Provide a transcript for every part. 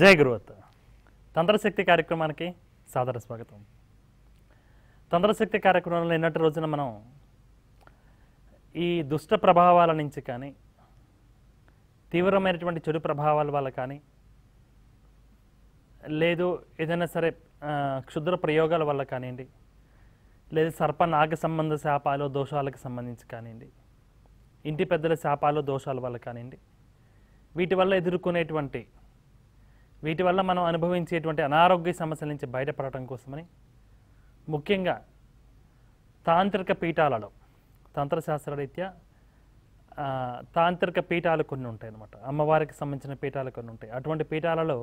జయ గురువత్ తంత్రశక్తి కార్యక్రమానికి సాదర స్వాగతం తంత్రశక్తి కార్యక్రమంలో నిన్నటి రోజున మనం ఈ దుష్ట ప్రభావాల నుంచి కానీ తీవ్రమైనటువంటి చెడు ప్రభావాల వల్ల కానీ లేదు ఏదైనా సరే క్షుద్ర ప్రయోగాల వల్ల కానివ్వండి లేదు సర్ప నాగ సంబంధ శాపాలు దోషాలకు సంబంధించి కానివ్వండి ఇంటి పెద్దల శాపాలు దోషాల వల్ల కానివ్వండి వీటి వల్ల ఎదుర్కొనేటువంటి వీటి వల్ల మనం అనుభవించేటువంటి అనారోగ్య సమస్యల నుంచి బయటపడటం కోసమని ముఖ్యంగా తాంత్రిక పీఠాలలో తంత్రశాస్త్రరీత్యా తాంత్రిక పీఠాలు కొన్ని ఉంటాయి అన్నమాట అమ్మవారికి సంబంధించిన పీఠాలు కొన్ని ఉంటాయి అటువంటి పీఠాలలో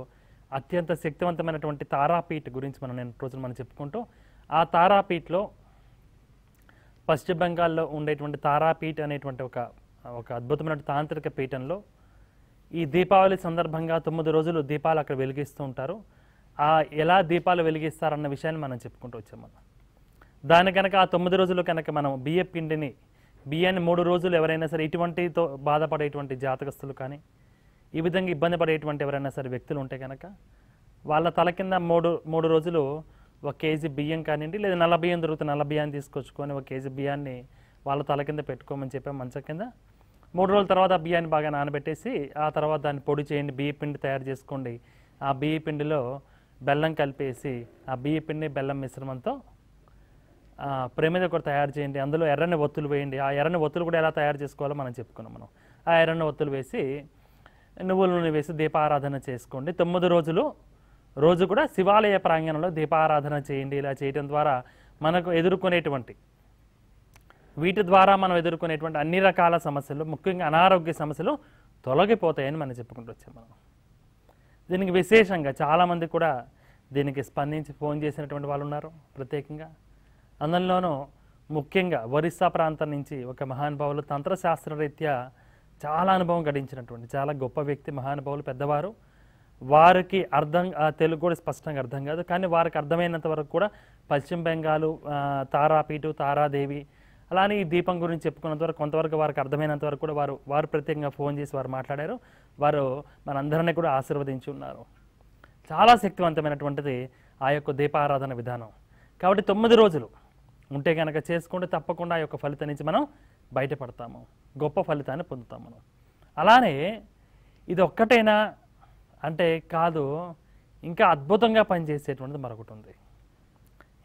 అత్యంత శక్తివంతమైనటువంటి తారాపీఠ గురించి మనం నేను రోజున మనం చెప్పుకుంటూ ఆ తారాపీఠలో పశ్చిమ బెంగాల్లో ఉండేటువంటి తారాపీఠ అనేటువంటి ఒక ఒక అద్భుతమైన తాంత్రిక పీఠంలో ఈ దీపావళి సందర్భంగా తొమ్మిది రోజులు దీపాలు అక్కడ వెలిగిస్తూ ఉంటారు ఆ ఎలా దీపాలు వెలిగిస్తారన్న విషయాన్ని మనం చెప్పుకుంటూ వచ్చాం మనం దాని కనుక ఆ తొమ్మిది రోజులు కనుక మనం బియ్య పిండిని బియ్యాన్ని మూడు రోజులు ఎవరైనా సరే ఇటువంటితో బాధపడేటువంటి జాతకస్తులు కానీ ఈ విధంగా ఇబ్బంది పడేటువంటి ఎవరైనా సరే వ్యక్తులు ఉంటే కనుక వాళ్ళ తల కింద మూడు మూడు రోజులు ఒక కేజీ బియ్యం కానివ్వండి లేదా నల్ల బియ్యం దొరుకుతుంది నల్ల బియ్యాన్ని తీసుకొచ్చుకొని ఒక కేజీ బియ్యాన్ని వాళ్ళ తల కింద పెట్టుకోమని చెప్పి మంచం కింద మూడు రోజుల తర్వాత బియ్యాన్ని బాగా నానబెట్టేసి ఆ తర్వాత దాన్ని పొడి చేయండి బియ్య పిండి తయారు చేసుకోండి ఆ బియ్య పిండిలో బెల్లం కలిపేసి ఆ బియ్య పిండి బెల్లం మిశ్రమంతో ప్రేమిద కూడా తయారు చేయండి అందులో ఎర్రని ఒత్తులు వేయండి ఆ ఎర్రని ఒత్తులు కూడా ఎలా తయారు చేసుకోవాలో మనం చెప్పుకున్నాం మనం ఆ ఎర్రని ఒత్తులు వేసి నువ్వుల నూనె వేసి దీపారాధన చేసుకోండి తొమ్మిది రోజులు రోజు కూడా శివాలయ ప్రాంగణంలో దీపారాధన చేయండి ఇలా చేయడం ద్వారా మనకు ఎదుర్కొనేటువంటి వీటి ద్వారా మనం ఎదుర్కొనేటువంటి అన్ని రకాల సమస్యలు ముఖ్యంగా అనారోగ్య సమస్యలు తొలగిపోతాయని మనం చెప్పుకుంటూ వచ్చాం మనం దీనికి విశేషంగా చాలామంది కూడా దీనికి స్పందించి ఫోన్ చేసినటువంటి వాళ్ళు ఉన్నారు ప్రత్యేకంగా అందులోనూ ముఖ్యంగా ఒరిస్సా ప్రాంతం నుంచి ఒక మహానుభావులు తంత్రశాస్త్ర రీత్యా చాలా అనుభవం గడించినటువంటి చాలా గొప్ప వ్యక్తి మహానుభావులు పెద్దవారు వారికి అర్థం తెలుగు కూడా స్పష్టంగా అర్థం కాదు కానీ వారికి అర్థమైనంత వరకు కూడా పశ్చిమ బెంగాలు తారాపీఠు తారాదేవి అలానే ఈ దీపం గురించి చెప్పుకున్నంత వరకు కొంతవరకు వారికి అర్థమైనంత వరకు కూడా వారు వారు ప్రత్యేకంగా ఫోన్ చేసి వారు మాట్లాడారు వారు మనందరినీ కూడా ఆశీర్వదించి ఉన్నారు చాలా శక్తివంతమైనటువంటిది ఆ యొక్క దీపారాధన విధానం కాబట్టి తొమ్మిది రోజులు ఉంటే కనుక చేసుకుంటే తప్పకుండా ఆ యొక్క ఫలితం నుంచి మనం బయటపడతాము గొప్ప ఫలితాన్ని పొందుతాం మనం అలానే ఇది ఒక్కటైనా అంటే కాదు ఇంకా అద్భుతంగా పనిచేసేటువంటిది మరొకటి ఉంది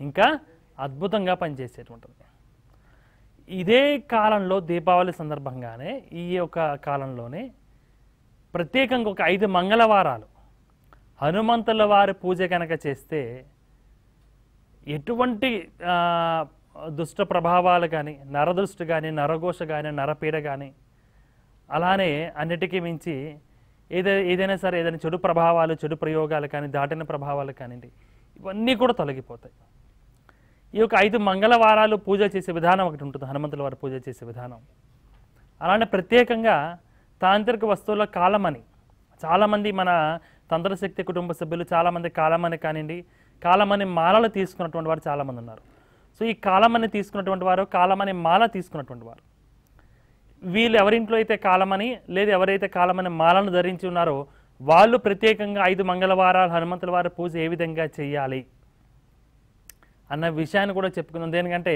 ఇంకా అద్భుతంగా పనిచేసేటువంటిది ఇదే కాలంలో దీపావళి సందర్భంగానే ఈ యొక్క కాలంలోనే ప్రత్యేకంగా ఒక ఐదు మంగళవారాలు హనుమంతుల వారి పూజ కనుక చేస్తే ఎటువంటి దుష్ట ప్రభావాలు కానీ నరదృష్టి కానీ నరఘోష కానీ నరపీడ కానీ అలానే అన్నిటికీ మించి ఏదై ఏదైనా సరే ఏదైనా చెడు ప్రభావాలు చెడు ప్రయోగాలు కానీ దాటిన ప్రభావాలు కానివ్వండి ఇవన్నీ కూడా తొలగిపోతాయి ఈ యొక్క ఐదు మంగళవారాలు పూజ చేసే విధానం ఒకటి ఉంటుంది హనుమంతుల వారు పూజ చేసే విధానం అలానే ప్రత్యేకంగా తాంత్రిక వస్తువుల కాలమని చాలామంది మన తంత్రశక్తి కుటుంబ సభ్యులు చాలామంది కాలమని కానివ్వండి కాలమని మాలలు తీసుకున్నటువంటి వారు చాలామంది ఉన్నారు సో ఈ కాలమని తీసుకున్నటువంటి వారు కాలమని మాల తీసుకున్నటువంటి వారు వీళ్ళు ఎవరింట్లో అయితే కాలమని లేదా ఎవరైతే కాలమని మాలను ధరించి ఉన్నారో వాళ్ళు ప్రత్యేకంగా ఐదు మంగళవారాలు హనుమంతుల వారి పూజ ఏ విధంగా చేయాలి అన్న విషయాన్ని కూడా చెప్పుకుందాం దేనికంటే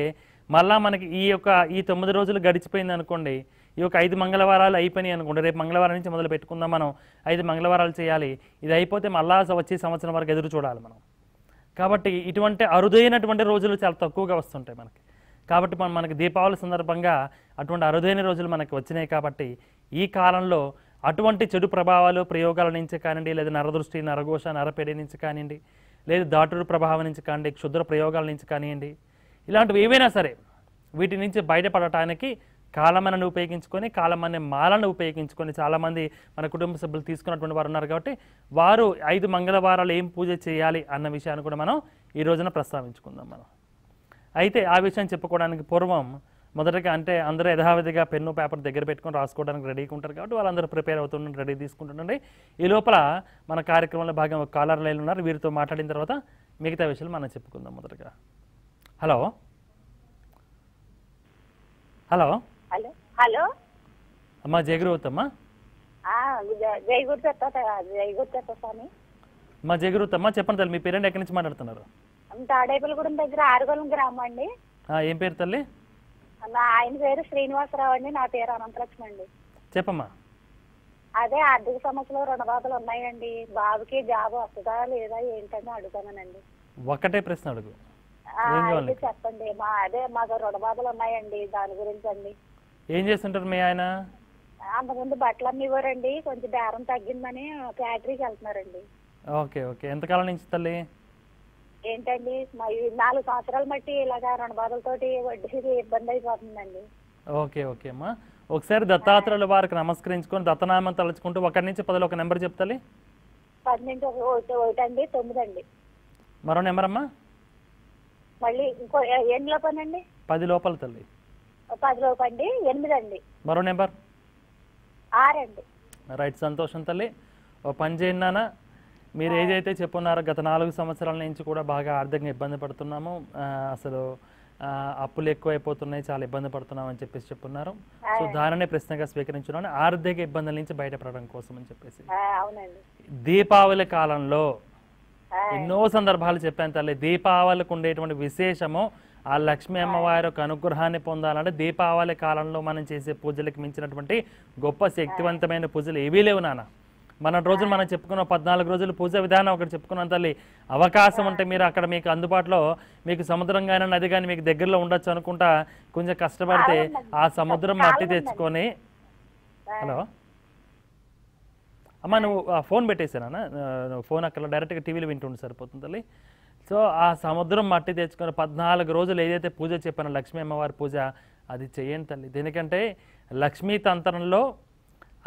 మళ్ళా మనకి ఈ యొక్క ఈ తొమ్మిది రోజులు గడిచిపోయింది అనుకోండి ఈ యొక్క ఐదు మంగళవారాలు అయిపోయినాయి అనుకోండి రేపు మంగళవారం నుంచి మొదలు పెట్టుకుందాం మనం ఐదు మంగళవారాలు చేయాలి ఇది అయిపోతే మళ్ళా వచ్చే సంవత్సరం వరకు ఎదురు చూడాలి మనం కాబట్టి ఇటువంటి అరుదైనటువంటి రోజులు చాలా తక్కువగా వస్తుంటాయి మనకి కాబట్టి మనం మనకి దీపావళి సందర్భంగా అటువంటి అరుదైన రోజులు మనకి వచ్చినాయి కాబట్టి ఈ కాలంలో అటువంటి చెడు ప్రభావాలు ప్రయోగాల నుంచి కానివ్వండి లేదా నరదృష్టి నరఘోష నరపేడి నుంచి కానివ్వండి లేదు దాటుడు ప్రభావం నుంచి కానివ్వండి క్షుద్ర ప్రయోగాల నుంచి కానివ్వండి ఇలాంటివి ఏవైనా సరే వీటి నుంచి బయటపడటానికి కాలమనను ఉపయోగించుకొని కాలం అనే మాలను ఉపయోగించుకొని చాలామంది మన కుటుంబ సభ్యులు తీసుకున్నటువంటి వారు ఉన్నారు కాబట్టి వారు ఐదు మంగళవారాలు ఏం పూజ చేయాలి అన్న విషయాన్ని కూడా మనం ఈ రోజున ప్రస్తావించుకుందాం మనం అయితే ఆ విషయం చెప్పుకోవడానికి పూర్వం మొదటగా అంటే అందరూ యథావిధిగా పెన్ను పేపర్ దగ్గర పెట్టుకొని రాసుకోవడానికి రెడీగా ఉంటారు కాబట్టి వాళ్ళందరూ ప్రిపేర్ అవుతుండండి రెడీ తీసుకుంటుండండి ఈ లోపల మన కార్యక్రమంలో భాగం కాలర్ లైన్ ఉన్నారు వీరితో మాట్లాడిన తర్వాత మిగతా విషయాలు మనం చెప్పుకుందాం మొదటగా హలో హలో హలో హలో అమ్మా జయగురువతమ్మా జయగురు మా జయగురుతమ్మా చెప్పండి తల్లి మీ పేరెంట్ ఎక్కడి నుంచి మాట్లాడుతున్నారు తాడేపల్లిగూడెం దగ్గర ఆరుగోలం గ్రామం అండి ఏం పేరు తల్లి నా ఆయన పేరు శ్రీనివాసరావు అండి నా పేరు అనంతలక్ష్మి అండి చెప్పమ్మా అదే ఆర్థిక సమస్యలు రెండు బాధలు ఉన్నాయండి బాబుకి జాబ్ వస్తుందా లేదా ఏంటని అడుగుతానండి ఒకటే ప్రశ్న అడుగు చెప్పండి మా అదే మాకు రుణ బాధలు ఉన్నాయండి దాని గురించి అండి ఏం చేస్తుంటారు మీ ఆయన అంతకుముందు బట్టలు అమ్మివ్వరండి కొంచెం బేరం తగ్గిందని ఫ్యాక్టరీకి వెళ్తున్నారండి ఓకే ఓకే ఎంతకాలం నుంచి తల్లి ఏంటండి మరి నాలుగు సంవత్సరాలు బట్టి ఇలాగా రెండు బాధలతోటి వడ్డీకి ఇబ్బంది అయిపోతుందండి ఓకే ఓకే అమ్మా ఒకసారి దత్తాత్రుల వారికి నమస్కరించుకొని దత్తనామం తలుచుకుంటూ ఒకటి నుంచి పదిలో ఒక నెంబర్ చెప్తాలి నుంచి ఒకటి అండి తొమ్మిది అండి మరో నెంబర్ అమ్మా మళ్ళీ ఇంకో ఎన్ని లోపలండి పది లోపల తల్లి పది లోపు అండి ఎనిమిది అండి మరో నెంబర్ ఆరు అండి రైట్ సంతోషం తల్లి ఓ పని చేయండి నాన్న మీరు ఏదైతే చెప్పున్నారో గత నాలుగు సంవత్సరాల నుంచి కూడా బాగా ఆర్థికంగా ఇబ్బంది పడుతున్నాము అసలు అప్పులు ఎక్కువైపోతున్నాయి చాలా ఇబ్బంది పడుతున్నాం అని చెప్పేసి చెప్పున్నారు సో దానినే ప్రశ్నగా స్వీకరించున్నాను ఆర్థిక ఇబ్బందుల నుంచి బయటపడడం కోసం అని చెప్పేసి దీపావళి కాలంలో ఎన్నో సందర్భాలు చెప్పాను తల్లి దీపావళికి ఉండేటువంటి విశేషము ఆ లక్ష్మీ అమ్మవారి యొక్క అనుగ్రహాన్ని పొందాలంటే దీపావళి కాలంలో మనం చేసే పూజలకు మించినటువంటి గొప్ప శక్తివంతమైన పూజలు ఏవీ లేవు నాన్న మన రోజులు మనం చెప్పుకున్న పద్నాలుగు రోజులు పూజ విధానం ఒకటి చెప్పుకున్నాం తల్లి అవకాశం ఉంటే మీరు అక్కడ మీకు అందుబాటులో మీకు సముద్రం కానీ నది కానీ మీకు దగ్గరలో ఉండొచ్చు అనుకుంటా కొంచెం కష్టపడితే ఆ సముద్రం మట్టి తెచ్చుకొని హలో అమ్మా నువ్వు ఫోన్ పెట్టేసానా ఫోన్ అక్కడ డైరెక్ట్గా టీవీలో వింటుండే సరిపోతుంది తల్లి సో ఆ సముద్రం మట్టి తెచ్చుకొని పద్నాలుగు రోజులు ఏదైతే పూజ చెప్పానో లక్ష్మీ అమ్మవారి పూజ అది చేయండి తల్లి ఎందుకంటే లక్ష్మీ తంత్రంలో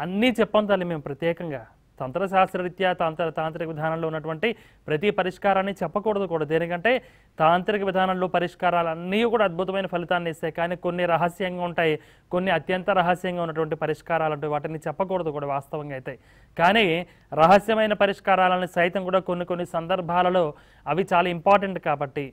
అన్నీ చెప్పాం తల్లి మేము ప్రత్యేకంగా తంత్రశాస్త్రరీత్యా తాంత్ర తాంత్రిక విధానంలో ఉన్నటువంటి ప్రతి పరిష్కారాన్ని చెప్పకూడదు కూడా దేనికంటే తాంత్రిక విధానంలో పరిష్కారాలన్నీ కూడా అద్భుతమైన ఫలితాన్ని ఇస్తాయి కానీ కొన్ని రహస్యంగా ఉంటాయి కొన్ని అత్యంత రహస్యంగా ఉన్నటువంటి పరిష్కారాలు వాటిని చెప్పకూడదు కూడా వాస్తవంగా అయితే కానీ రహస్యమైన పరిష్కారాలను సైతం కూడా కొన్ని కొన్ని సందర్భాలలో అవి చాలా ఇంపార్టెంట్ కాబట్టి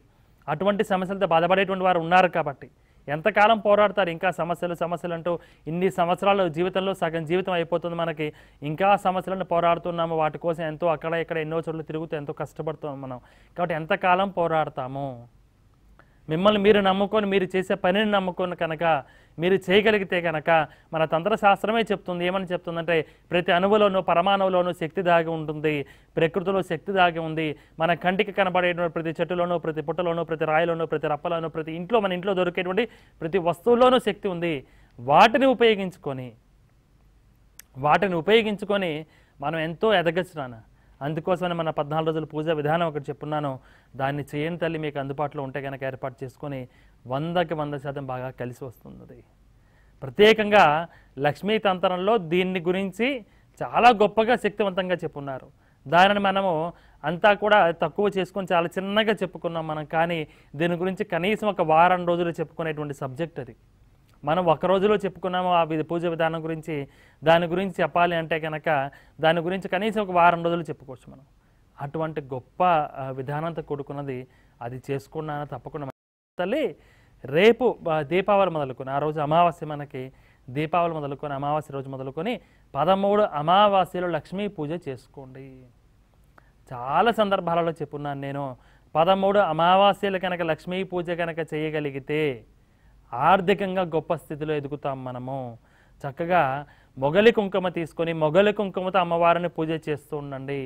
అటువంటి సమస్యలతో బాధపడేటువంటి వారు ఉన్నారు కాబట్టి ఎంతకాలం పోరాడతారు ఇంకా సమస్యలు సమస్యలు అంటూ ఇన్ని సంవత్సరాలు జీవితంలో సగం జీవితం అయిపోతుంది మనకి ఇంకా సమస్యలను పోరాడుతున్నాము వాటి కోసం ఎంతో అక్కడ ఇక్కడ ఎన్నో చోట్ల తిరుగుతూ ఎంతో కష్టపడుతున్నాం మనం కాబట్టి ఎంతకాలం పోరాడతాము మిమ్మల్ని మీరు నమ్ముకొని మీరు చేసే పనిని నమ్ముకొని కనుక మీరు చేయగలిగితే కనుక మన తంత్రశాస్త్రమే చెప్తుంది ఏమని చెప్తుందంటే ప్రతి అణువులోనూ పరమాణువులోనూ శక్తి దాగి ఉంటుంది ప్రకృతిలో శక్తి దాగి ఉంది మన కంటికి కనబడేటువంటి ప్రతి చెట్టులోనూ ప్రతి పుట్టలోనూ ప్రతి రాయిలోనూ ప్రతి రప్పలోనూ ప్రతి ఇంట్లో మన ఇంట్లో దొరికేటువంటి ప్రతి వస్తువులోనూ శక్తి ఉంది వాటిని ఉపయోగించుకొని వాటిని ఉపయోగించుకొని మనం ఎంతో ఎదగచ్చునానా అందుకోసమని మన పద్నాలుగు రోజుల పూజా విధానం ఒకటి చెప్పున్నాను దాన్ని చేయని తల్లి మీకు అందుబాటులో ఉంటే కనుక ఏర్పాటు చేసుకొని వందకి వంద శాతం బాగా కలిసి వస్తుంది ప్రత్యేకంగా లక్ష్మీ తంత్రంలో దీన్ని గురించి చాలా గొప్పగా శక్తివంతంగా చెప్పున్నారు దానిని మనము అంతా కూడా తక్కువ చేసుకొని చాలా చిన్నగా చెప్పుకున్నాం మనం కానీ దీని గురించి కనీసం ఒక వారం రోజులు చెప్పుకునేటువంటి సబ్జెక్ట్ అది మనం ఒక రోజులో చెప్పుకున్నాము ఆ పూజ విధానం గురించి దాని గురించి చెప్పాలి అంటే కనుక దాని గురించి కనీసం ఒక వారం రోజులు చెప్పుకోవచ్చు మనం అటువంటి గొప్ప విధానంతో కూడుకున్నది అది చేసుకున్నాను తప్పకుండా తల్లి రేపు దీపావళి మొదలుకొని ఆ రోజు అమావాస్య మనకి దీపావళి మొదలుకొని అమావాస్య రోజు మొదలుకొని పదమూడు అమావాస్యలో లక్ష్మీ పూజ చేసుకోండి చాలా సందర్భాలలో చెప్పున్నాను నేను పదమూడు అమావాస్యలు కనుక లక్ష్మీ పూజ కనుక చేయగలిగితే ఆర్థికంగా గొప్ప స్థితిలో ఎదుగుతాం మనము చక్కగా మొగలి కుంకుమ తీసుకొని మొగలి కుంకుమతో అమ్మవారిని పూజ చేస్తూ ఉండండి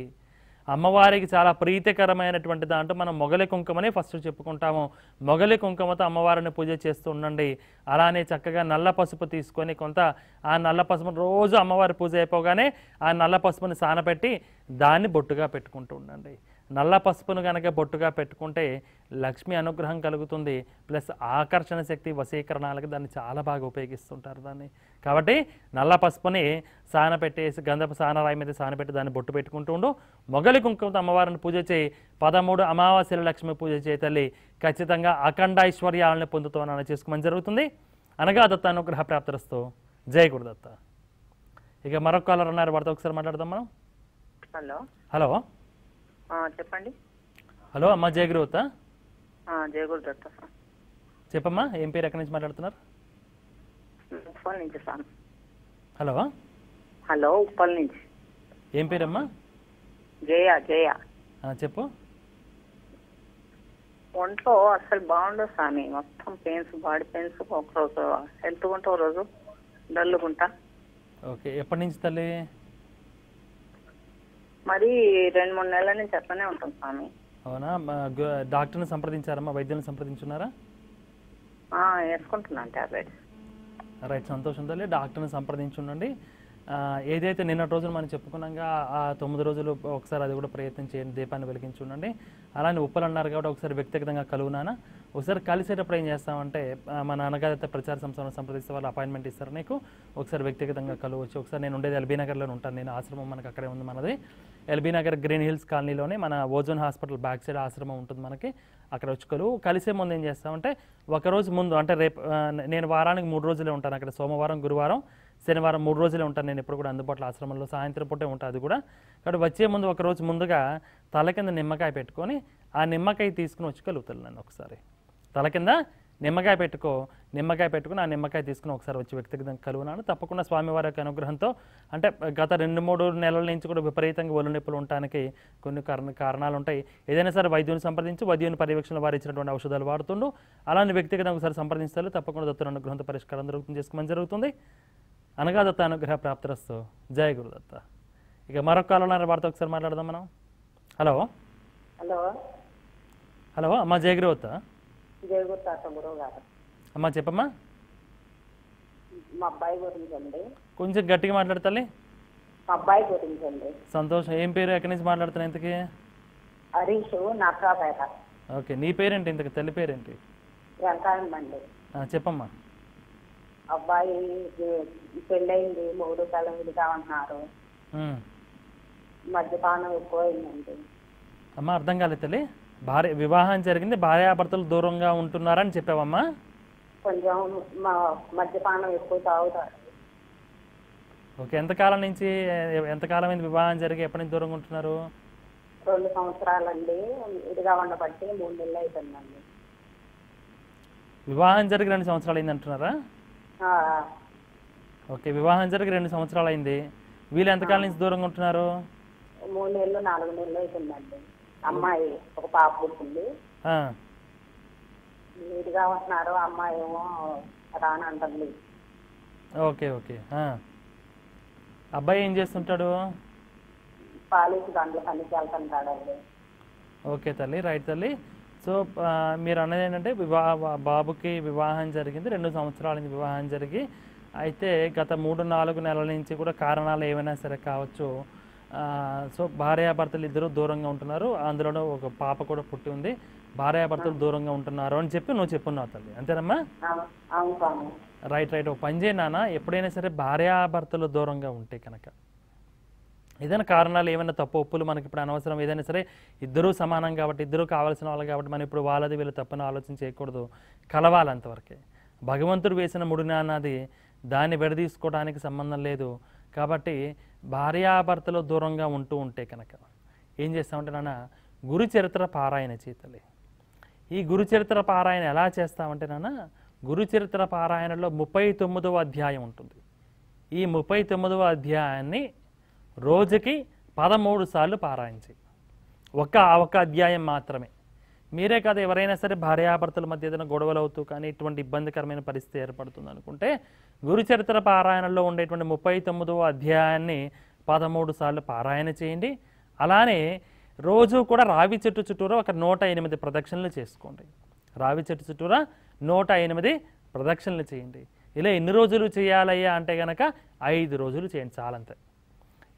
అమ్మవారికి చాలా ప్రీతికరమైనటువంటి దాంట్లో మనం మొగలి కుంకుమనే ఫస్ట్ చెప్పుకుంటాము మొగలి కుంకుమతో అమ్మవారిని పూజ చేస్తూ ఉండండి అలానే చక్కగా నల్ల పసుపు తీసుకొని కొంత ఆ నల్ల పసుపును రోజు అమ్మవారి పూజ అయిపోగానే ఆ నల్ల పసుపుని సానపెట్టి దాన్ని బొట్టుగా పెట్టుకుంటూ ఉండండి నల్ల పసుపును కనుక బొట్టుగా పెట్టుకుంటే లక్ష్మి అనుగ్రహం కలుగుతుంది ప్లస్ ఆకర్షణ శక్తి వశీకరణాలకి దాన్ని చాలా బాగా ఉపయోగిస్తుంటారు దాన్ని కాబట్టి నల్ల పసుపుని సాన పెట్టేసి గంధపు సానరాయి మీద సాన పెట్టి దాన్ని బొట్టు పెట్టుకుంటూ ఉండు మొగలి కుంకుమతో అమ్మవారిని పూజ చేయి పదమూడు అమావాస్యల లక్ష్మి పూజ చేయ తల్లి ఖచ్చితంగా అఖండ ఐశ్వర్యాలను పొందుతామని చేసుకోమని జరుగుతుంది అనగా దత్త అనుగ్రహ ప్రాప్తిస్తూ జయ గురుదత్త ఇక మరొక కాలర్ ఉన్నారు వాడితో ఒకసారి మాట్లాడదాం మనం హలో హలో చెప్పండి హలో అమ్మ జయగురుత జయగురు దత్త చెప్పమ్మా ఏం పేరు ఎక్కడి నుంచి మాట్లాడుతున్నారు ఉప్పల్ నుంచి సార్ హలో హలో ఉప్పల్ నుంచి ఏం పేరమ్మా జయ జయ చెప్పు ఒంట్లో అసలు బాగుండదు స్వామి మొత్తం పెయిన్స్ బాడీ పెయిన్స్ ఒకరోజు హెల్త్ ఉంటా ఒక రోజు డల్లుగుంటా ఓకే ఎప్పటి నుంచి తల్లి మరి రెండు మూడు నెలల నుంచి అట్లానే ఉంటాం స్వామి అవునా డాక్టర్ని సంప్రదించారమ్మా వైద్యులను సంప్రదించున్నారా వేసుకుంటున్నాను ట్యాబ్లెట్స్ రైట్ సంతోషం తల్లి డాక్టర్ని సంప్రదించుండండి ఏదైతే నిన్న రోజులు మనం చెప్పుకున్నాగా ఆ తొమ్మిది రోజులు ఒకసారి అది కూడా ప్రయత్నం చేయండి దీపాన్ని వెలిగించుండండి అలానే ఉప్పలు అన్నారు కాబట్టి ఒకసారి వ్యక్తిగతంగా కలుగునానా ఒకసారి కలిసేటప్పుడు ఏం చేస్తామంటే మా నాన్నగారు అయితే ప్రచార సంస్థను సంప్రదిస్తే వాళ్ళు అపాయింట్మెంట్ ఇస్తారు నీకు ఒకసారి వ్యక్తిగతంగా కలవచ్చు ఒకసారి నేను ఉండేది ఎల్బీ నగర్లో ఉంటాను నేను ఆశ్రమం మనకు అక్కడే ఉంది మనది ఎల్బీ నగర్ గ్రీన్ హిల్స్ కాలనీలోనే మన ఓజోన్ హాస్పిటల్ బ్యాక్ సైడ్ ఆశ్రమం ఉంటుంది మనకి అక్కడ వచ్చి కలువు కలిసే ముందు ఏం చేస్తామంటే ఒకరోజు ముందు అంటే రేపు నేను వారానికి మూడు రోజులే ఉంటాను అక్కడ సోమవారం గురువారం శనివారం మూడు రోజులే ఉంటాను నేను ఎప్పుడు కూడా అందుబాటులో ఆశ్రమంలో సాయంత్రం పూటే ఉంటుంది అది కూడా కాబట్టి వచ్చే ముందు ఒక రోజు ముందుగా తల కింద నిమ్మకాయ పెట్టుకొని ఆ నిమ్మకాయ తీసుకుని వచ్చి కలుగుతాను నన్ను ఒకసారి తల కింద నిమ్మకాయ పెట్టుకో నిమ్మకాయ పెట్టుకుని ఆ నిమ్మకాయ తీసుకుని ఒకసారి వచ్చి వ్యక్తిగతం కలుగునాను తప్పకుండా స్వామివారి యొక్క అనుగ్రహంతో అంటే గత రెండు మూడు నెలల నుంచి కూడా విపరీతంగా ఒళ్ళు నొప్పులు ఉండటానికి కొన్ని కారణ కారణాలు ఉంటాయి ఏదైనా సరే వైద్యుని సంప్రదించి వైద్యుని పర్యవేక్షణ వారు ఇచ్చినటువంటి ఔషధాలు వాడుతుండు అలాంటి వ్యక్తిగతం ఒకసారి సంప్రదించాలి తప్పకుండా దత్తుల అనుగ్రహంతో పరిష్కారం దొరుకుతుంది చేసుకోమని జరుగుతుంది అనగా దత్త అనుగ్రహ ప్రాప్తిరస్తు జయ గురుదత్త ఇక మరొక కాలంలో వారితో ఒకసారి మాట్లాడదాం మనం హలో హలో హలో అమ్మ జయ గురుదత్త జయగురు గురువు గారు అమ్మా చెప్పమ్మా మా అబ్బాయి గురించి కొంచెం గట్టిగా మాట్లాడతాలి మా అబ్బాయి గురించి సంతోషం ఏం పేరు ఎక్కడి నుంచి మాట్లాడుతున్నా ఇంతకి హరీష్ నర్సాపేట ఓకే నీ పేరేంటి ఇంతకు తల్లి పేరేంటి వెంకయ్యం అండి చెప్పమ్మా అబ్బాయి పెళ్ళైంది మూడు కాలం విడిగా ఉన్నారు మద్యపానం ఎక్కువైందండి అమ్మా అర్థం కాలేదు తల్లి భార్య వివాహం జరిగింది భార్యాభర్తలు దూరంగా ఉంటున్నారని చెప్పావమ్మా కొంచెం మద్యపానం ఎక్కువ తాగుతారు ఓకే ఎంతకాలం నుంచి ఎంతకాలం అయింది వివాహం జరిగి ఎప్పటి నుంచి దూరంగా ఉంటున్నారు రెండు సంవత్సరాలండి ఇదిగా ఉండబట్టి మూడు నెలలు అవుతుందండి వివాహం జరిగి రెండు సంవత్సరాలు అయింది అంటున్నారా ఓకే వివాహం జరిగి రెండు సంవత్సరాలు అయింది వీళ్ళు ఎంతకాలం నుంచి దూరంగా ఉంటున్నారు మూడు నెలలు నాలుగు నెలలు అవుతుందండి అమ్మాయి ఒక పాప ఉంటుంది నీట్గా ఉంటున్నారు అమ్మాయి ఏమో రాని అంటుంది ఓకే ఓకే అబ్బాయి ఏం చేస్తుంటాడు కాలేజీ దాంట్లో పనికి అండి ఓకే తల్లి రైట్ తల్లి సో మీరు అన్నది ఏంటంటే వివాహ బాబుకి వివాహం జరిగింది రెండు సంవత్సరాల నుంచి వివాహం జరిగి అయితే గత మూడు నాలుగు నెలల నుంచి కూడా కారణాలు ఏమైనా సరే కావచ్చు సో భార్యాభర్తలు ఇద్దరు దూరంగా ఉంటున్నారు అందులోనూ ఒక పాప కూడా పుట్టి ఉంది భార్యాభర్తలు దూరంగా ఉంటున్నారు అని చెప్పి నువ్వు చెప్పున్నావు తల్లి అంతేనమ్మా రైట్ రైట్ ఒక పని నాన్న ఎప్పుడైనా సరే భార్యాభర్తలు దూరంగా ఉంటే కనుక ఏదైనా కారణాలు ఏమైనా తప్పు ఒప్పులు మనకి ఇప్పుడు అనవసరం ఏదైనా సరే ఇద్దరూ సమానం కాబట్టి ఇద్దరూ కావాల్సిన వాళ్ళు కాబట్టి మనం ఇప్పుడు వాళ్ళది వీళ్ళు తప్పని ఆలోచన చేయకూడదు కలవాలి అంతవరకే భగవంతుడు వేసిన ముడినాన్నది దాన్ని విడదీసుకోవడానికి సంబంధం లేదు కాబట్టి భార్యాభర్తలు దూరంగా ఉంటూ ఉంటే కనుక ఏం చేస్తామంటే నాన్న గురు చరిత్ర పారాయణ చేతలే ఈ గురు చరిత్ర పారాయణ ఎలా చేస్తామంటే నాన్న గురు చరిత్ర పారాయణలో ముప్పై తొమ్మిదవ అధ్యాయం ఉంటుంది ఈ ముప్పై తొమ్మిదవ అధ్యాయాన్ని రోజుకి పదమూడు సార్లు పారాయణ ఒక ఒక అధ్యాయం మాత్రమే మీరే కాదు ఎవరైనా సరే భార్యాభర్తల మధ్య ఏదైనా గొడవలు అవుతూ కానీ ఇటువంటి ఇబ్బందికరమైన పరిస్థితి ఏర్పడుతుంది అనుకుంటే గురుచరిత్ర పారాయణలో ఉండేటువంటి ముప్పై తొమ్మిదవ అధ్యాయాన్ని పదమూడు సార్లు పారాయణ చేయండి అలానే రోజు కూడా రావి చెట్టు చుట్టూరా ఒక నూట ఎనిమిది ప్రదక్షిణలు చేసుకోండి రావి చెట్టు చుట్టూరా నూట ఎనిమిది ప్రదక్షిణలు చేయండి ఇలా ఎన్ని రోజులు చేయాలయ్యా అంటే కనుక ఐదు రోజులు చేయండి చాలంతే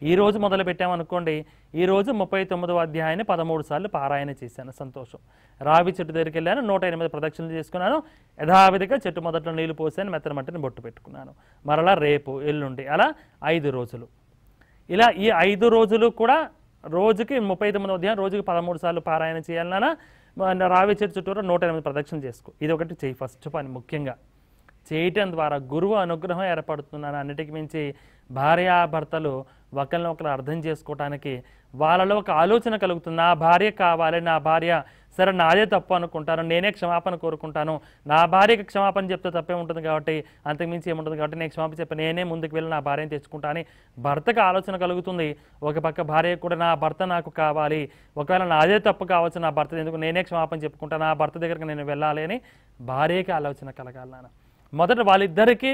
ఈ రోజు మొదలు పెట్టామనుకోండి ఈరోజు ముప్పై తొమ్మిదవ అధ్యాయాన్ని పదమూడు సార్లు పారాయణ చేశాను సంతోషం రావి చెట్టు దగ్గరికి వెళ్ళాను నూట ఎనిమిది ప్రదక్షిణలు చేసుకున్నాను యథావిధిగా చెట్టు మొదట్లో నీళ్లు పోసాను మట్టిని బొట్టు పెట్టుకున్నాను మరలా రేపు ఎల్లుండి అలా ఐదు రోజులు ఇలా ఈ ఐదు రోజులు కూడా రోజుకి ముప్పై తొమ్మిది అధ్యాయం రోజుకి పదమూడు సార్లు పారాయణ చేయాలన్నా రావి చెట్టు చుట్టూరా నూట ఎనిమిది ప్రదక్షిణ చేసుకో ఇది ఒకటి చేయి ఫస్ట్ పని ముఖ్యంగా చేయటం ద్వారా గురువు అనుగ్రహం ఏర్పడుతున్నాను అన్నిటికి మించి భార్యాభర్తలు ఒకరిని ఒకరు అర్థం చేసుకోవటానికి వాళ్ళలో ఒక ఆలోచన కలుగుతుంది నా భార్య కావాలి నా భార్య సరే నాదే తప్పు అనుకుంటాను నేనే క్షమాపణ కోరుకుంటాను నా భార్యకి క్షమాపణ చెప్తే తప్పే ఉంటుంది కాబట్టి అంతకుమించి ఏముంటుంది కాబట్టి నేను క్షమాపణ చెప్పి నేనే ముందుకు వెళ్ళి నా భార్యను తెచ్చుకుంటా అని భర్తకు ఆలోచన కలుగుతుంది ఒక పక్క భార్య కూడా నా భర్త నాకు కావాలి ఒకవేళ నాదే తప్పు కావచ్చు నా భర్త ఎందుకు నేనే క్షమాపణ చెప్పుకుంటాను నా భర్త దగ్గరకు నేను వెళ్ళాలి అని భార్యకి ఆలోచన కలగాలి నాన్న మొదట వాళ్ళిద్దరికీ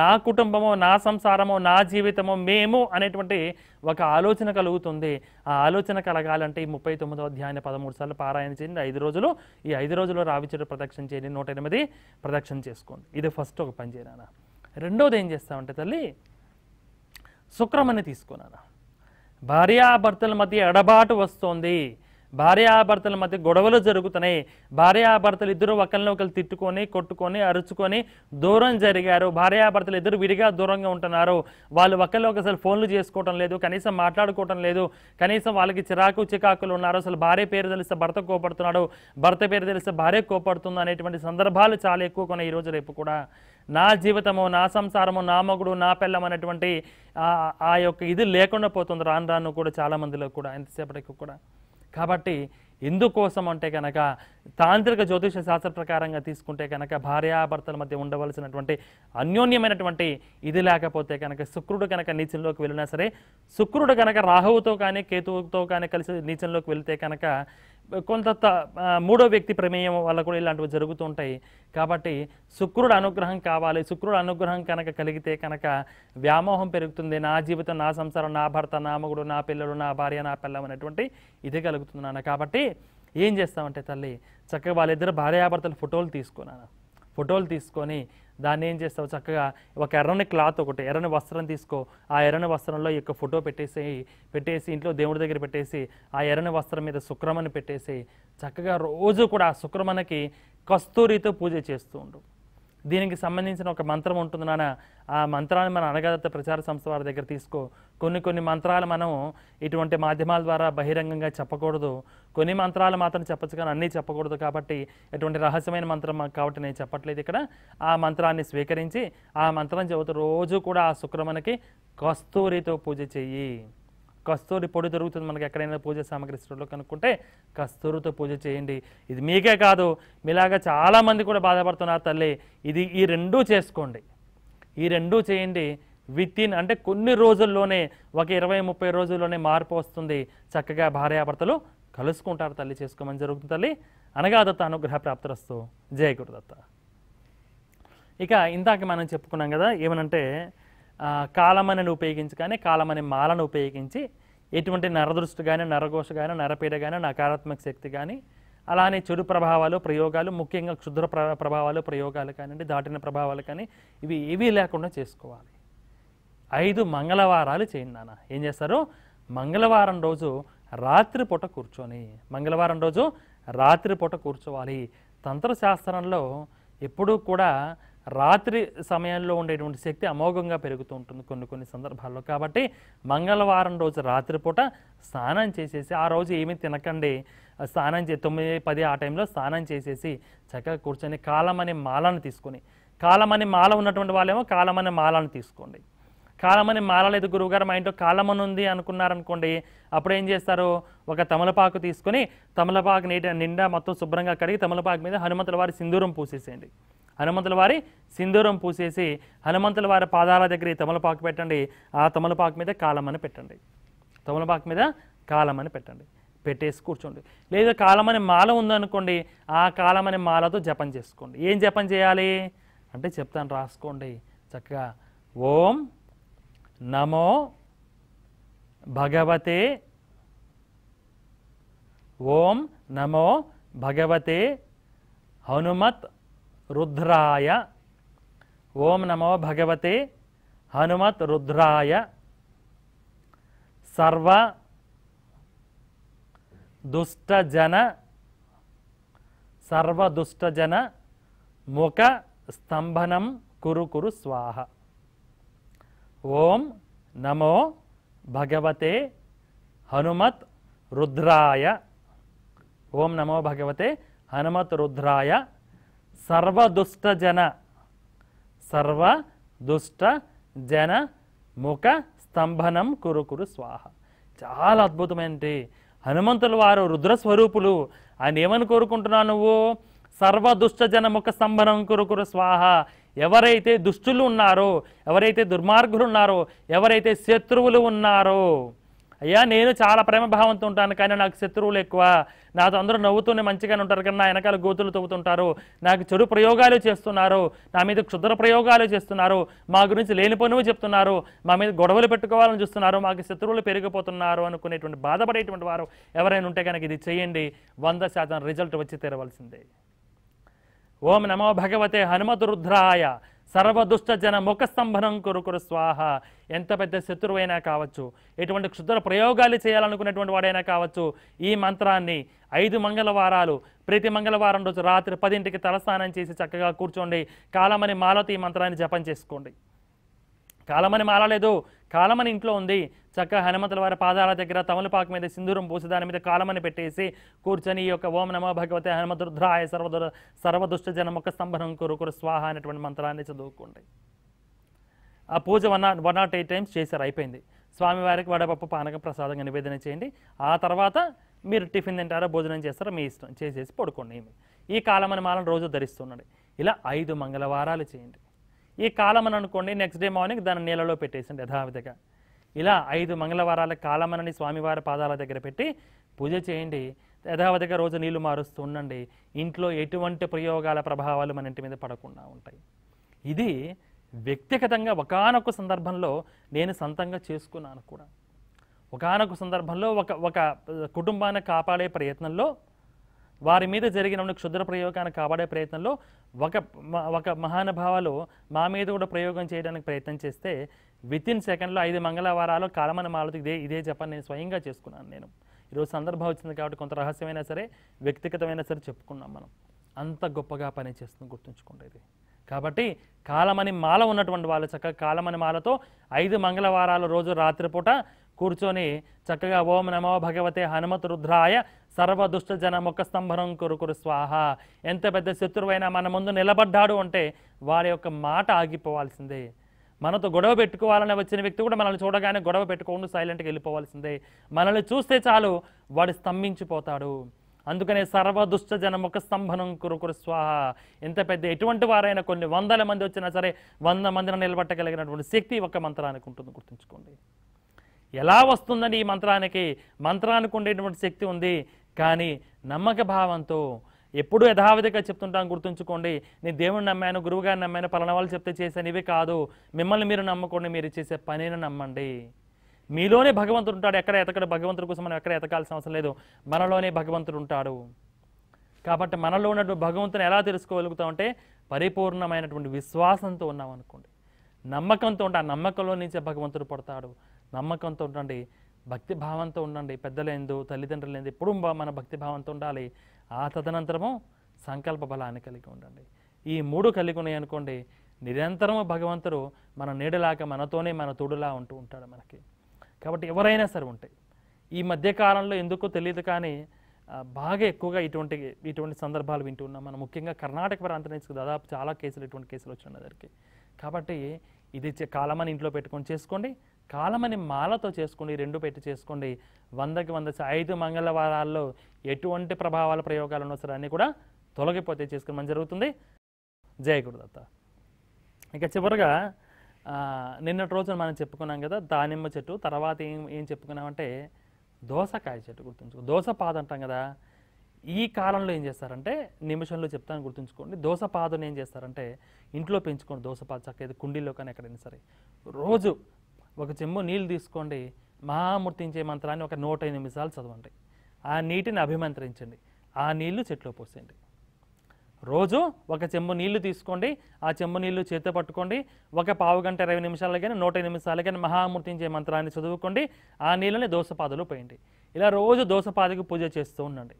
నా కుటుంబము నా సంసారము నా జీవితము మేము అనేటువంటి ఒక ఆలోచన కలుగుతుంది ఆ ఆలోచన కలగాలంటే ఈ ముప్పై తొమ్మిదో అధ్యాయం పదమూడు సార్లు పారాయణ చేయండి ఐదు రోజులు ఈ ఐదు రోజులు రావిచెట్టు ప్రదక్షిణ చేయండి నూట ఎనిమిది ప్రదక్షిణ చేసుకోండి ఇది ఫస్ట్ ఒక పని చేయనా రెండోది ఏం చేస్తామంటే తల్లి శుక్రమని తీసుకున్నాను భార్యాభర్తల మధ్య ఎడబాటు వస్తోంది భార్యాభర్తల మధ్య గొడవలు జరుగుతున్నాయి భార్యాభర్తలు ఇద్దరు ఒకరిని ఒకరు తిట్టుకొని కొట్టుకొని అరుచుకొని దూరం జరిగారు భార్యాభర్తలు ఇద్దరు విడిగా దూరంగా ఉంటున్నారు వాళ్ళు ఒకరిలో ఒకసారి ఫోన్లు చేసుకోవటం లేదు కనీసం మాట్లాడుకోవటం లేదు కనీసం వాళ్ళకి చిరాకు చికాకులు ఉన్నారు అసలు భార్య పేరు తెలిస్తే భర్త కోపడుతున్నాడు భర్త పేరు తెలిస్తే భార్య కోపడుతుంది అనేటువంటి సందర్భాలు చాలా ఎక్కువ కొన్ని ఈరోజు రేపు కూడా నా జీవితము నా సంసారము నా మగుడు నా పెళ్ళం అనేటువంటి ఆ యొక్క ఇది లేకుండా పోతుంది రాను రాను కూడా చాలామందిలో కూడా ఎంతసేపటికి కూడా కాబట్టి ఎందుకోసం అంటే కనుక తాంత్రిక జ్యోతిష శాస్త్ర ప్రకారంగా తీసుకుంటే కనుక భార్యాభర్తల మధ్య ఉండవలసినటువంటి అన్యోన్యమైనటువంటి ఇది లేకపోతే కనుక శుక్రుడు కనుక నీచంలోకి వెళ్ళినా సరే శుక్రుడు కనుక రాహువుతో కానీ కేతువుతో కానీ కలిసి నీచంలోకి వెళితే కనుక కొంత మూడో వ్యక్తి ప్రమేయం వల్ల కూడా ఇలాంటివి జరుగుతుంటాయి కాబట్టి శుక్రుడు అనుగ్రహం కావాలి శుక్రుడు అనుగ్రహం కనుక కలిగితే కనుక వ్యామోహం పెరుగుతుంది నా జీవితం నా సంసారం నా భర్త నా మగుడు నా పిల్లలు నా భార్య నా పిల్లం అనేటువంటి ఇది కలుగుతుంది నాన్న కాబట్టి ఏం చేస్తామంటే తల్లి చక్కగా వాళ్ళిద్దరు భార్యాభర్తలు ఫోటోలు తీసుకున్నాను ఫోటోలు తీసుకొని దాన్ని ఏం చేస్తావు చక్కగా ఒక ఎర్రని క్లాత్ ఒకటి ఎర్రని వస్త్రం తీసుకో ఆ ఎర్రని వస్త్రంలో ఈ యొక్క ఫోటో పెట్టేసి పెట్టేసి ఇంట్లో దేవుడి దగ్గర పెట్టేసి ఆ ఎర్రని వస్త్రం మీద శుక్రమని పెట్టేసి చక్కగా రోజు కూడా ఆ శుక్రమణకి కస్తూరితో పూజ చేస్తూ ఉండు దీనికి సంబంధించిన ఒక మంత్రం ఉంటుంది నాన్న ఆ మంత్రాన్ని మన అనగదత్త ప్రచార సంస్థ వారి దగ్గర తీసుకో కొన్ని కొన్ని మంత్రాలు మనం ఇటువంటి మాధ్యమాల ద్వారా బహిరంగంగా చెప్పకూడదు కొన్ని మంత్రాలు మాత్రం చెప్పచ్చు కానీ అన్నీ చెప్పకూడదు కాబట్టి ఎటువంటి రహస్యమైన మంత్రం కాబట్టి నేను చెప్పట్లేదు ఇక్కడ ఆ మంత్రాన్ని స్వీకరించి ఆ మంత్రం చెబుతూ రోజు కూడా ఆ శుక్రమణకి కస్తూరితో పూజ చెయ్యి కస్తూరి పొడి దొరుకుతుంది మనకి ఎక్కడైనా పూజ సామాగ్రి స్టోర్లో కనుక్కుంటే కస్తూరితో పూజ చేయండి ఇది మీకే కాదు మీలాగా చాలామంది కూడా బాధపడుతున్నారు తల్లి ఇది ఈ రెండూ చేసుకోండి ఈ రెండూ చేయండి విత్ ఇన్ అంటే కొన్ని రోజుల్లోనే ఒక ఇరవై ముప్పై రోజుల్లోనే మార్పు వస్తుంది చక్కగా భార్యాభర్తలు కలుసుకుంటారు తల్లి చేసుకోమని జరుగుతుంది తల్లి అనగా దత్త అనుగ్రహ ప్రాప్తరస్తు జయ గురుదత్త ఇక ఇందాక మనం చెప్పుకున్నాం కదా ఏమనంటే ఉపయోగించి కానీ కాలమనే మాలను ఉపయోగించి ఎటువంటి నరదృష్టి కానీ నరఘోష కానీ నరపీడ కానీ నకారాత్మక శక్తి కానీ అలానే చెడు ప్రభావాలు ప్రయోగాలు ముఖ్యంగా క్షుద్ర ప్రభావాలు ప్రయోగాలు కానివ్వండి దాటిన ప్రభావాలు కానీ ఇవి ఏవీ లేకుండా చేసుకోవాలి ఐదు మంగళవారాలు చేయండి నాన్న ఏం చేస్తారు మంగళవారం రోజు రాత్రిపూట కూర్చొని మంగళవారం రోజు రాత్రిపూట కూర్చోవాలి తంత్రశాస్త్రంలో ఎప్పుడూ కూడా రాత్రి సమయంలో ఉండేటువంటి శక్తి అమోఘంగా పెరుగుతూ ఉంటుంది కొన్ని కొన్ని సందర్భాల్లో కాబట్టి మంగళవారం రోజు రాత్రిపూట స్నానం చేసేసి ఆ రోజు ఏమి తినకండి స్నానం చే తొమ్మిది పది ఆ టైంలో స్నానం చేసేసి చక్కగా కూర్చొని కాలం అనే మాలను తీసుకొని కాలం అనే మాల ఉన్నటువంటి వాళ్ళేమో కాలం అనే మాలను తీసుకోండి కాలం అని లేదు గురువుగారు మా ఇంట్లో కాలం ఉంది అనుకున్నారనుకోండి అప్పుడు ఏం చేస్తారు ఒక తమలపాకు తీసుకుని తమలపాకు నీట నిండా మొత్తం శుభ్రంగా కడిగి తమలపాకు మీద హనుమంతుల వారి సింధూరం పూసేసేయండి హనుమంతుల వారి సింధూరం పూసేసి హనుమంతుల వారి పాదాల దగ్గర తమలపాకు పెట్టండి ఆ తమలపాకు మీద కాలమని పెట్టండి తమలపాకు మీద కాలమని పెట్టండి పెట్టేసి కూర్చోండి లేదా కాలమని మాల ఉందనుకోండి ఆ కాలమని మాలతో జపం చేసుకోండి ఏం జపం చేయాలి అంటే చెప్తాను రాసుకోండి చక్కగా ఓం నమో భగవతే ఓం నమో భగవతే హనుమత్ रुद्राय ओम नमो भगवते हनुमत रुद्राय सर्व दुष्ट जन मुख स्तंभनम कुरु कुरु स्वाह ओम नमो भगवते हनुमत रुद्राय ओम नमो भगवते हनुमत रुद्राय సర్వదుష్ట జన సర్వ దుష్ట జన ముఖ స్తంభనం కురుకురు స్వాహ చాలా అద్భుతమైనటి హనుమంతులు వారు రుద్రస్వరూపులు ఆయన ఏమని కోరుకుంటున్నావు నువ్వు సర్వ జన ముఖ స్తంభనం కురుకురు స్వాహ ఎవరైతే దుష్టులు ఉన్నారో ఎవరైతే దుర్మార్గులు ఉన్నారో ఎవరైతే శత్రువులు ఉన్నారో అయ్యా నేను చాలా ప్రేమ భావంతో ఉంటాను కానీ నాకు శత్రువులు ఎక్కువ నాతో అందరూ నవ్వుతూనే మంచిగానే ఉంటారు కానీ నా వెనకాల గోతులు తవ్వుతుంటారు నాకు చెడు ప్రయోగాలు చేస్తున్నారు నా మీద క్షుద్ర ప్రయోగాలు చేస్తున్నారు మా గురించి లేని పనులు చెప్తున్నారు మా మీద గొడవలు పెట్టుకోవాలని చూస్తున్నారు మాకు శత్రువులు పెరిగిపోతున్నారు అనుకునేటువంటి బాధపడేటువంటి వారు ఎవరైనా ఉంటే కనుక ఇది చేయండి వంద శాతం రిజల్ట్ వచ్చి తెరవలసిందే ఓం నమో భగవతే హనుమతు రుద్రాయ సర్వదుష్ట జన ముఖ స్తంభనం కొరుకురు స్వాహ ఎంత పెద్ద శత్రువైనా కావచ్చు ఎటువంటి క్షుద్ర ప్రయోగాలు చేయాలనుకునేటువంటి వాడైనా కావచ్చు ఈ మంత్రాన్ని ఐదు మంగళవారాలు ప్రతి మంగళవారం రోజు రాత్రి పదింటికి తలస్నానం చేసి చక్కగా కూర్చోండి కాలమని మాలతో ఈ మంత్రాన్ని జపం చేసుకోండి కాలమని మారలేదు కాలమని ఇంట్లో ఉంది చక్కగా హనుమంతుల వారి పాదాల దగ్గర తమలపాకు మీద సింధూరం పూసి దాని మీద కాలమని పెట్టేసి కూర్చొని ఈ యొక్క ఓం నమో భగవతి హనుమదుర్ధ్రాయ సర్వదు సర్వదుష్ట జనముఖ స్తంభనం కురుకురు స్వాహ అనేటువంటి మంత్రాన్ని చదువుకోండి ఆ పూజ one one nought eight times చేశారు అయిపోయింది స్వామివారికి వడపప్పు పానక ప్రసాదంగా నివేదన చేయండి ఆ తర్వాత మీరు టిఫిన్ తింటారో భోజనం చేస్తారో మీ ఇష్టం చేసేసి పడుకోండి ఈ కాలమని మాలను రోజు ధరిస్తున్నాడు ఇలా ఐదు మంగళవారాలు చేయండి ఈ కాలమని అనుకోండి నెక్స్ట్ డే మార్నింగ్ దాన్ని నీళ్ళలో పెట్టేసింది యథావిధిగా ఇలా ఐదు మంగళవారాల కాలమనని స్వామివారి పాదాల దగ్గర పెట్టి పూజ చేయండి యథావధిగా రోజు నీళ్లు మారుస్తూ ఉండండి ఇంట్లో ఎటువంటి ప్రయోగాల ప్రభావాలు మన ఇంటి మీద పడకుండా ఉంటాయి ఇది వ్యక్తిగతంగా ఒకనొక సందర్భంలో నేను సొంతంగా చేసుకున్నాను కూడా ఒకనొక సందర్భంలో ఒక ఒక కుటుంబాన్ని కాపాడే ప్రయత్నంలో వారి మీద జరిగిన క్షుద్ర ప్రయోగాన్ని కాపాడే ప్రయత్నంలో ఒక ఒక మహానుభావాలు మా మీద కూడా ప్రయోగం చేయడానికి ప్రయత్నం చేస్తే విత్ ఇన్ సెకండ్లో ఐదు మంగళవారాలు కాలమని మాలతి ఇదే ఇదే చెప్పని నేను స్వయంగా చేసుకున్నాను నేను ఈరోజు సందర్భం వచ్చింది కాబట్టి కొంత రహస్యమైనా సరే వ్యక్తిగతమైనా సరే చెప్పుకున్నాం మనం అంత గొప్పగా పనిచేస్తుంది గుర్తుంచుకోండి ఇది కాబట్టి కాలమని మాల ఉన్నటువంటి వాళ్ళు చక్కగా కాలమని మాలతో ఐదు మంగళవారాలు రోజు రాత్రిపూట కూర్చొని చక్కగా ఓం నమో భగవతే హనుమత్ రుద్రాయ జన ముఖ స్తంభనం కురుకురు స్వాహ ఎంత పెద్ద శత్రువైనా మన ముందు నిలబడ్డాడు అంటే వారి యొక్క మాట ఆగిపోవాల్సిందే మనతో గొడవ పెట్టుకోవాలని వచ్చిన వ్యక్తి కూడా మనల్ని చూడగానే గొడవ పెట్టుకోండి సైలెంట్గా వెళ్ళిపోవాల్సిందే మనల్ని చూస్తే చాలు వాడు స్తంభించిపోతాడు అందుకనే సర్వదుష్ట ముఖ స్తంభనం కురుకురు స్వాహ ఎంత పెద్ద ఎటువంటి వారైనా కొన్ని వందల మంది వచ్చినా సరే వంద మందిని నిలబట్టగలిగినటువంటి శక్తి ఒక మంత్రానికి ఉంటుంది గుర్తుంచుకోండి ఎలా వస్తుందని ఈ మంత్రానికి మంత్రానికి ఉండేటువంటి శక్తి ఉంది కానీ నమ్మక భావంతో ఎప్పుడూ యథావిధిగా చెప్తుంటాను గుర్తుంచుకోండి నేను దేవుడిని నమ్మాను గురువుగారిని నమ్మాను పలానా వాళ్ళు చెప్తే చేశాను ఇవి కాదు మిమ్మల్ని మీరు నమ్మకండి మీరు చేసే పనిని నమ్మండి మీలోనే భగవంతుడు ఉంటాడు ఎక్కడ ఎతకడ భగవంతుడి కోసం మనం ఎక్కడ ఎతకాల్సిన అవసరం లేదు మనలోనే భగవంతుడు ఉంటాడు కాబట్టి మనలో ఉన్నటువంటి భగవంతుని ఎలా తెలుసుకోగలుగుతామంటే పరిపూర్ణమైనటువంటి విశ్వాసంతో ఉన్నాం అనుకోండి నమ్మకంతో ఉంటే ఆ నమ్మకంలో నుంచే భగవంతుడు పడతాడు నమ్మకంతో ఉండండి భక్తి భావంతో ఉండండి పెద్దలేందు తల్లిదండ్రులేందు ఎప్పుడు మన భక్తి భావంతో ఉండాలి ఆ తదనంతరము సంకల్ప బలాన్ని కలిగి ఉండండి ఈ మూడు కలిగి ఉన్నాయి అనుకోండి నిరంతరము భగవంతుడు మన నీడలాగా మనతోనే మన తోడులా ఉంటూ ఉంటాడు మనకి కాబట్టి ఎవరైనా సరే ఉంటాయి ఈ మధ్యకాలంలో ఎందుకో తెలియదు కానీ బాగా ఎక్కువగా ఇటువంటి ఇటువంటి సందర్భాలు వింటూ ఉన్నాం మనం ముఖ్యంగా కర్ణాటక ప్రాంతం నుంచి దాదాపు చాలా కేసులు ఇటువంటి కేసులు వచ్చిన దగ్గరికి కాబట్టి ఇది కాలమని ఇంట్లో పెట్టుకొని చేసుకోండి కాలమని మాలతో చేసుకోండి రెండు పెట్టి చేసుకోండి వందకి వంద ఐదు మంగళవారాల్లో ఎటువంటి ప్రభావాల ప్రయోగాలు ఉన్నా సరే అన్నీ కూడా తొలగిపోతే చేసుకోవడం జరుగుతుంది జయ గురుదత్త ఇంకా చివరిగా నిన్నటి రోజున మనం చెప్పుకున్నాం కదా దానిమ్మ చెట్టు తర్వాత ఏం ఏం చెప్పుకున్నామంటే దోసకాయ చెట్టు గుర్తుంచుకో దోసపాదు అంటాం కదా ఈ కాలంలో ఏం చేస్తారంటే నిమిషంలో చెప్తాను గుర్తుంచుకోండి దోసపాదుని ఏం చేస్తారంటే ఇంట్లో పెంచుకోండి దోసపాదు చక్క ఇది కుండీలో కానీ ఎక్కడైనా సరే రోజు ఒక చెమ్ము నీళ్ళు తీసుకోండి మహామూర్తించే మంత్రాన్ని ఒక నూట ఎనిమిది సార్లు చదవండి ఆ నీటిని అభిమంత్రించండి ఆ నీళ్లు చెట్లు పోసేయండి రోజు ఒక చెంబు నీళ్లు తీసుకోండి ఆ చెంబు నీళ్లు చేత పట్టుకోండి ఒక పావు గంట ఇరవై నిమిషాలు కానీ నూట ఎనిమిది సార్లు కానీ మహామూర్తించే మంత్రాన్ని చదువుకోండి ఆ నీళ్ళని దోసపాదలు పోయండి ఇలా రోజు దోసపాదకి పూజ చేస్తూ ఉండండి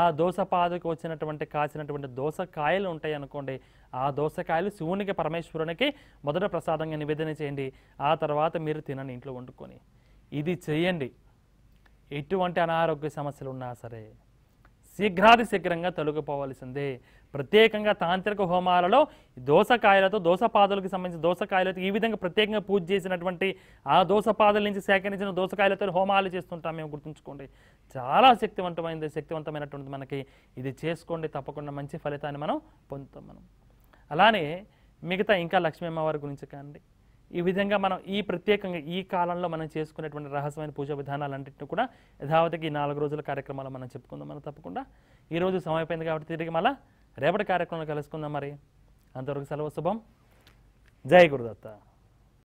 ఆ దోసపాదకు వచ్చినటువంటి కాసినటువంటి దోసకాయలు ఉంటాయి అనుకోండి ఆ దోసకాయలు శివునికి పరమేశ్వరునికి మొదట ప్రసాదంగా నివేదన చేయండి ఆ తర్వాత మీరు తినని ఇంట్లో వండుకొని ఇది చేయండి ఎటువంటి అనారోగ్య సమస్యలు ఉన్నా సరే శీఘ్రాది శీఘ్రంగా తొలగిపోవలసిందే ప్రత్యేకంగా తాంత్రిక హోమాలలో దోసకాయలతో పాదలకు సంబంధించిన దోసకాయలతో ఈ విధంగా ప్రత్యేకంగా పూజ చేసినటువంటి ఆ పాదల నుంచి సేకరించిన దోసకాయలతో హోమాలు చేస్తుంటాం మేము గుర్తుంచుకోండి చాలా శక్తివంతమైనది శక్తివంతమైనటువంటి మనకి ఇది చేసుకోండి తప్పకుండా మంచి ఫలితాన్ని మనం పొందుతాం మనం అలానే మిగతా ఇంకా లక్ష్మీ అమ్మవారి గురించి కాండి ఈ విధంగా మనం ఈ ప్రత్యేకంగా ఈ కాలంలో మనం చేసుకునేటువంటి రహస్యమైన పూజా విధానాలన్నింటినీ కూడా యథావతికి ఈ నాలుగు రోజుల కార్యక్రమాలు మనం చెప్పుకుందాం మనం తప్పకుండా ఈరోజు సమయం కాబట్టి తిరిగి మళ్ళీ రేపటి కార్యక్రమంలో కలుసుకుందాం మరి అంతవరకు సెలవు శుభం జై గురుదత్త